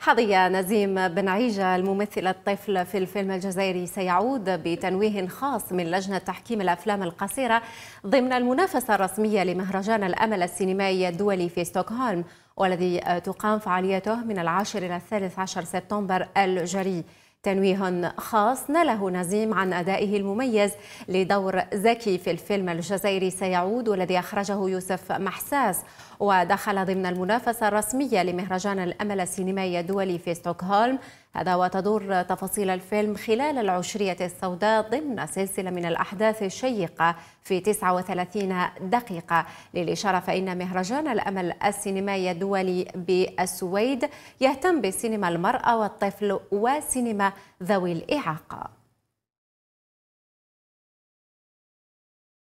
حظي نزيم بن عيجة الممثل الطفل في الفيلم الجزائري سيعود بتنويه خاص من لجنة تحكيم الأفلام القصيرة ضمن المنافسة الرسمية لمهرجان الأمل السينمائي الدولي في ستوكهولم والذي تقام فعاليته من العاشر إلى الثالث عشر سبتمبر الجاري تنويه خاص ناله نزيم عن أدائه المميز لدور زكي في الفيلم الجزائري سيعود والذي أخرجه يوسف محساس ودخل ضمن المنافسة الرسمية لمهرجان الأمل السينمائي الدولي في ستوكهولم هذا وتدور تفاصيل الفيلم خلال العشرية السوداء ضمن سلسلة من الأحداث الشيقة في 39 دقيقة للإشارة فإن مهرجان الأمل السينمائي الدولي بالسويد يهتم بسينما المرأة والطفل وسينما ذوي الإعاقة